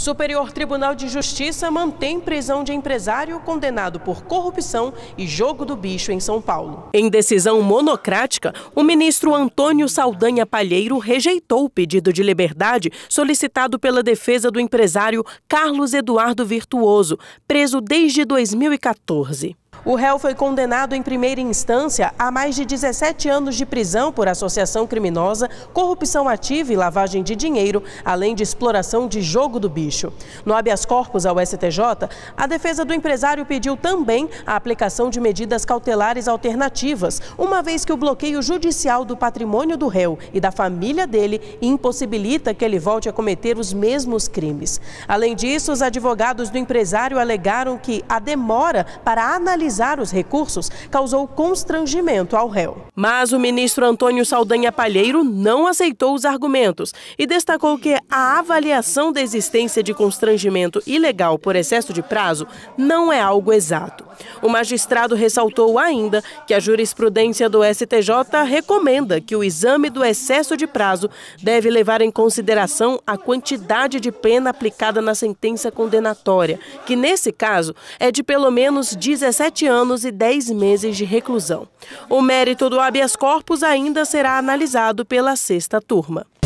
Superior Tribunal de Justiça mantém prisão de empresário condenado por corrupção e jogo do bicho em São Paulo. Em decisão monocrática, o ministro Antônio Saldanha Palheiro rejeitou o pedido de liberdade solicitado pela defesa do empresário Carlos Eduardo Virtuoso, preso desde 2014. O réu foi condenado em primeira instância a mais de 17 anos de prisão por associação criminosa, corrupção ativa e lavagem de dinheiro, além de exploração de jogo do bicho. No habeas corpus ao STJ, a defesa do empresário pediu também a aplicação de medidas cautelares alternativas, uma vez que o bloqueio judicial do patrimônio do réu e da família dele impossibilita que ele volte a cometer os mesmos crimes. Além disso, os advogados do empresário alegaram que a demora para analisar analisar os recursos causou constrangimento ao réu. Mas o ministro Antônio Saldanha Palheiro não aceitou os argumentos e destacou que a avaliação da existência de constrangimento ilegal por excesso de prazo não é algo exato. O magistrado ressaltou ainda que a jurisprudência do STJ recomenda que o exame do excesso de prazo deve levar em consideração a quantidade de pena aplicada na sentença condenatória, que nesse caso é de pelo menos 17 anos e 10 meses de reclusão. O mérito do habeas corpus ainda será analisado pela sexta turma.